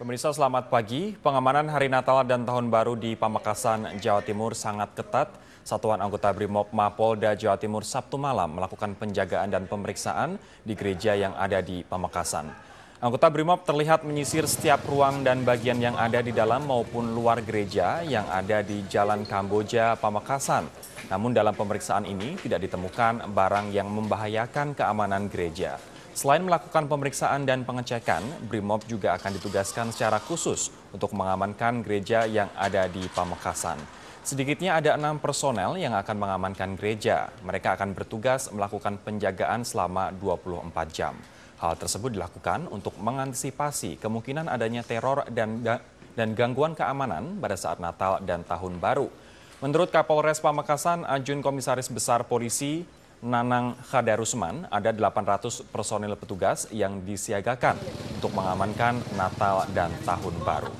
Pemirsa selamat pagi. Pengamanan Hari Natal dan Tahun Baru di Pamekasan, Jawa Timur sangat ketat. Satuan anggota Brimob Mapolda Jawa Timur Sabtu malam melakukan penjagaan dan pemeriksaan di gereja yang ada di Pamekasan. Anggota Brimob terlihat menyisir setiap ruang dan bagian yang ada di dalam maupun luar gereja yang ada di Jalan Kamboja, Pamekasan. Namun dalam pemeriksaan ini tidak ditemukan barang yang membahayakan keamanan gereja. Selain melakukan pemeriksaan dan pengecekan, BRIMOB juga akan ditugaskan secara khusus untuk mengamankan gereja yang ada di Pamekasan. Sedikitnya ada enam personel yang akan mengamankan gereja. Mereka akan bertugas melakukan penjagaan selama 24 jam. Hal tersebut dilakukan untuk mengantisipasi kemungkinan adanya teror dan dan gangguan keamanan pada saat Natal dan Tahun Baru. Menurut Kapolres Pamekasan, Ajun Komisaris Besar Polisi Nanang Khadarusman, ada 800 personil petugas yang disiagakan untuk mengamankan Natal dan Tahun Baru.